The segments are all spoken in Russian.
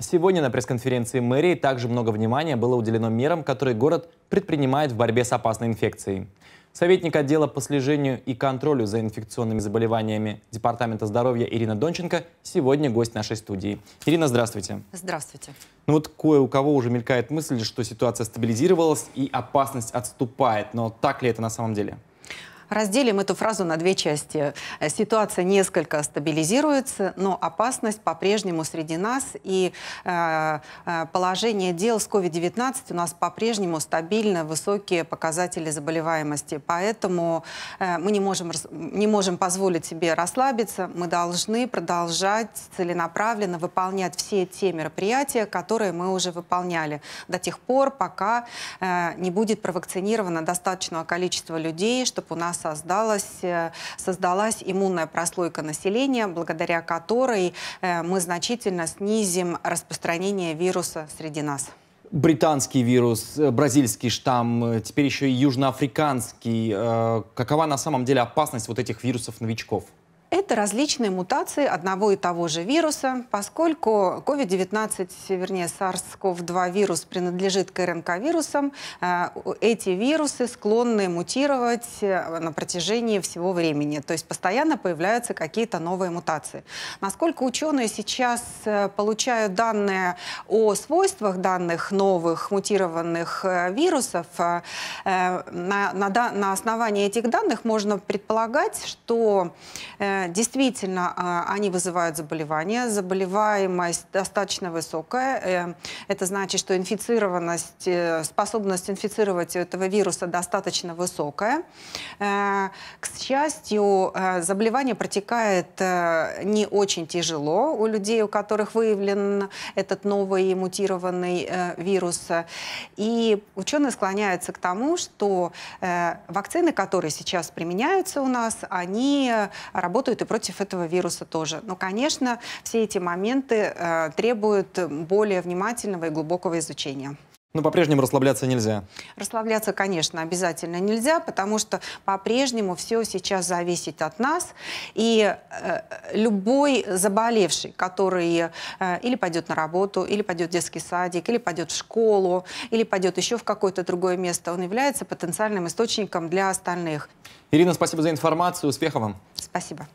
Сегодня на пресс-конференции мэрии также много внимания было уделено мерам, которые город предпринимает в борьбе с опасной инфекцией. Советник отдела по слежению и контролю за инфекционными заболеваниями Департамента здоровья Ирина Донченко сегодня гость нашей студии. Ирина, здравствуйте. Здравствуйте. Ну вот кое у кого уже мелькает мысль, что ситуация стабилизировалась и опасность отступает. Но так ли это на самом деле? Разделим эту фразу на две части. Э, ситуация несколько стабилизируется, но опасность по-прежнему среди нас. И э, э, положение дел с COVID-19 у нас по-прежнему стабильно высокие показатели заболеваемости. Поэтому мы не можем, не можем позволить себе расслабиться. Мы должны продолжать целенаправленно выполнять все те мероприятия, которые мы уже выполняли до тех пор, пока не будет провакцинировано достаточного количества людей, чтобы у нас создалась, э, создалась иммунная прослойка населения, благодаря которой э, мы значительно снизим распространение вируса среди нас британский вирус, э, бразильский штамм, теперь еще и южноафриканский. Какова на самом деле опасность вот этих вирусов-новичков? Это различные мутации одного и того же вируса. Поскольку COVID-19, вернее SARS-CoV-2 вирус принадлежит к РНК-вирусам, э, эти вирусы склонны мутировать э, на протяжении всего времени. То есть постоянно появляются какие-то новые мутации. Насколько ученые сейчас э, получают данные о свойствах данных новых мутированных вирусов, на, на, на основании этих данных можно предполагать, что э, Действительно, а, они вызывают заболевания. Заболеваемость достаточно высокая. Э, это значит, что инфицированность, э, способность инфицировать этого вируса достаточно высокая. Э, к счастью, заболевание протекает не очень тяжело у людей, у которых выявлен этот новый мутированный вирус. И ученые склоняются к тому, что вакцины, которые сейчас применяются у нас, они работают работают и против этого вируса тоже. Но, конечно, все эти моменты э, требуют более внимательного и глубокого изучения. Но по-прежнему расслабляться нельзя. Расслабляться, конечно, обязательно нельзя, потому что по-прежнему все сейчас зависит от нас. И э, любой заболевший, который э, или пойдет на работу, или пойдет в детский садик, или пойдет в школу, или пойдет еще в какое-то другое место, он является потенциальным источником для остальных. Ирина, спасибо за информацию. Успехов вам. Спасибо.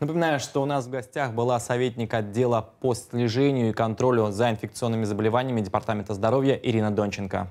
Напоминаю, что у нас в гостях была советник отдела по слежению и контролю за инфекционными заболеваниями Департамента здоровья Ирина Донченко.